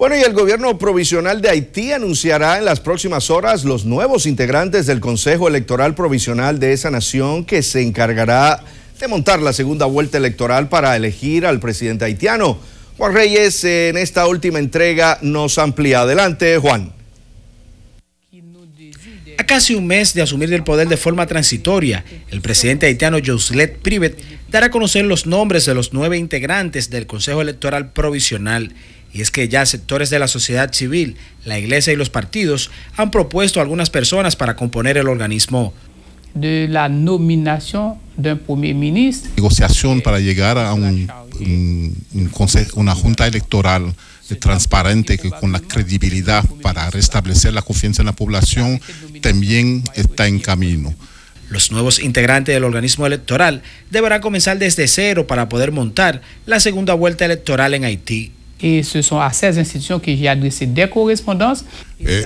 Bueno, y el gobierno provisional de Haití anunciará en las próximas horas los nuevos integrantes del Consejo Electoral Provisional de esa nación que se encargará de montar la segunda vuelta electoral para elegir al presidente haitiano. Juan Reyes en esta última entrega nos amplía. Adelante, Juan. A casi un mes de asumir el poder de forma transitoria, el presidente haitiano Joslet Privet dará a conocer los nombres de los nueve integrantes del Consejo Electoral Provisional y es que ya sectores de la sociedad civil, la iglesia y los partidos han propuesto a algunas personas para componer el organismo. De la nominación de un primer ministro. Negociación eh, para llegar a una junta electoral transparente, que con la credibilidad para restablecer la confianza en la población, también está en camino. Los nuevos integrantes del organismo electoral deberán comenzar desde cero para poder montar la segunda vuelta electoral en Haití y e ce son à ces institutions que j'ai adressé des correspondances. Eh,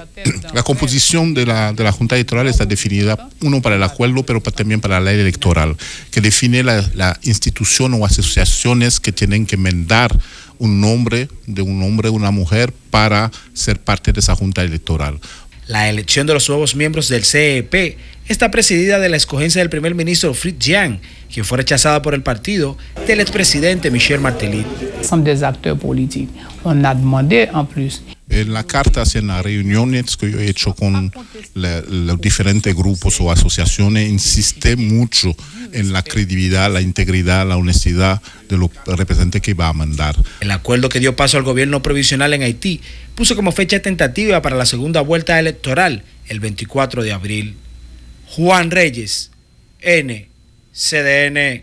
la composición de la, de la, Junta Electoral está definida, uno para el acuerdo, pero también para la ley electoral, que define la, la institución o asociaciones que tienen que enmendar un nombre de un hombre o una mujer para ser parte de esa Junta Electoral. La elección de los nuevos miembros del CEP está presidida de la escogencia del primer ministro Fritz Yang, quien fue rechazada por el partido del expresidente Michel Martelly l'ensemble des acteurs politiques. On a demandé en plus. En la carta en las reuniones que yo he hecho con los diferentes grupos o asociaciones, insiste mucho en la credibilidad, la integridad, la honestidad de los representantes que iba a mandar. El acuerdo que dio paso al gobierno provisional en Haití puso como fecha tentativa para la segunda vuelta electoral el 24 de abril. Juan Reyes, N. CDN.